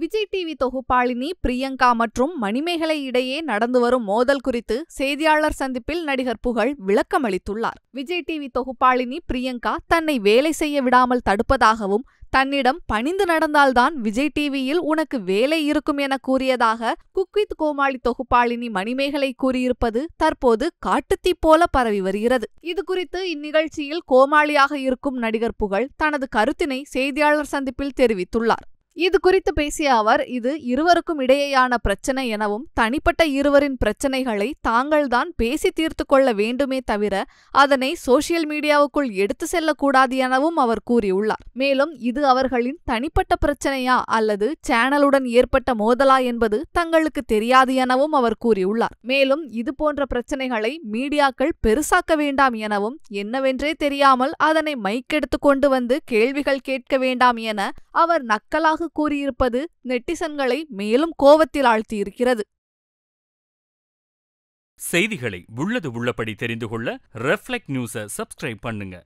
Vijay TV தொகுப்பாளினி பிரியங்கா மற்றும் மணிமேகலை இடையே நடந்து வரும் மோதல் குறித்து செய்தியாளர் சந்திப்பில் நடிகர் புகழ் விளக்கமளித்துள்ளார் விஜய் டிவி தொகுப்பாளினி பிரியங்கா தன்னை வேலை செய்ய விடாமல் தடுப்பதாகவும் தன்னிடம் பணிந்து நடந்தால்தான் விஜய் டிவியில் உனக்கு வேலை இருக்கும் என கூறியதாக குக்வித் கோமாளி தொகுப்பாளினி மணிமேகலை கூறியிருப்பது தற்போது காட்டுத்தீ போல பரவி வருகிறது இது குறித்து இந்நிகழ்ச்சியில் கோமாளியாக இருக்கும் நடிகர் புகழ் தனது கருத்தினை செய்தியாளர் சந்திப்பில் தெரிவித்துள்ளார் இது குறித்து பேசிய அவர் இது இருவருக்கும் இடையேயான பிரச்சனை எனவும் தனிப்பட்ட இருவரின் பிரச்சனைகளை தாங்கள்தான் பேசி தீர்த்து கொள்ள வேண்டுமே தவிர அதனை சோசியல் மீடியாவுக்குள் எடுத்து செல்லக்கூடாது எனவும் அவர் கூறியுள்ளார் மேலும் இது அவர்களின் தனிப்பட்ட பிரச்சனையா அல்லது சேனலுடன் ஏற்பட்ட மோதலா என்பது தங்களுக்கு தெரியாது எனவும் அவர் கூறியுள்ளார் மேலும் இது போன்ற பிரச்சனைகளை மீடியாக்கள் பெருசாக்க வேண்டாம் எனவும் என்னவென்றே தெரியாமல் அதனை மைக்கெடுத்து கொண்டு வந்து கேள்விகள் கேட்க வேண்டாம் என அவர் நக்கலாக கூறியிருப்பது நெட்டிசன்களை மேலும் கோவத்தில் ஆழ்த்தியிருக்கிறது செய்திகளை உள்ளது உள்ளபடி தெரிந்து கொள்ள ரெஃப்ளெக்ட் நியூஸை சப்ஸ்கிரைப் பண்ணுங்க